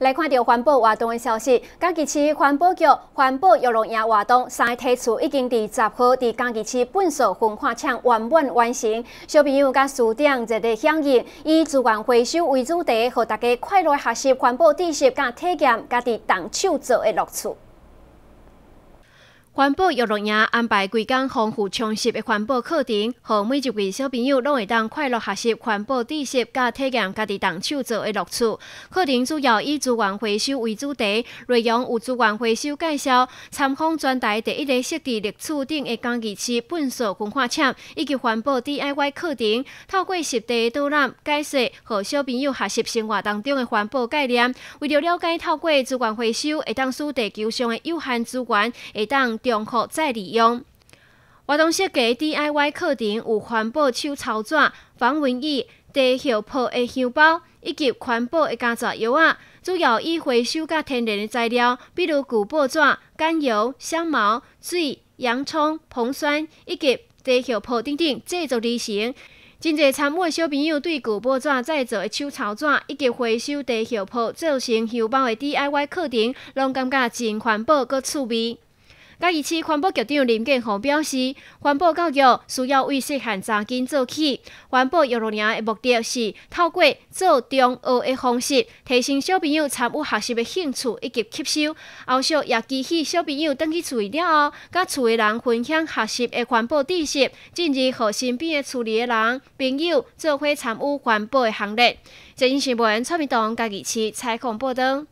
来看到环保活动的消息，嘉义市环保局环保游龙爷活动三梯次已经在十号在嘉义市本圾分化场圆满完成。小朋友跟师长热烈响应，以资源回收为主题，和大家快乐学习环保知识，跟体验家己动手做的乐趣。环保游乐园安排几间丰富充实的环保课程，让每一位小朋友拢会当快乐学习环保知识，加体验家己动手做的乐趣。课程主要以资源回收为主题，内容有资源回收介绍、参观专台第一个设置立柱顶的工具区、垃圾文化厂，以及环保 D I Y 课程。透过实地导览解说，让小朋友学习生活当中的环保概念。为了了解透过资源回收会当使地球上的有限资源会当。重复再利用活动设计 D.I.Y 课程有环保手抄纸、防蚊液、地效破的香包，以及环保的胶袋、油啊，主要以回收甲天然的材料，比如古报纸、甘油、香茅、水、洋葱、硼酸，以及低效破等等制作而成。真济参与的小朋友对古报纸制作的手抄纸，以及回收低效破做成香包的 D.I.Y 课程，拢感觉真环保，阁趣味。嘉义市环保局长林建宏表示，环保教育需要为细汉做起。环保教育营的目的是透过做中学的方式，提升小朋友参与学习的兴趣以及吸收，后续也激起小朋友回去厝里了后，甲厝的人分享学习的环保知识，进而和身边的厝里人、朋友做伙参与环保的行列。是信文，蔡明堂，嘉义市采访报道。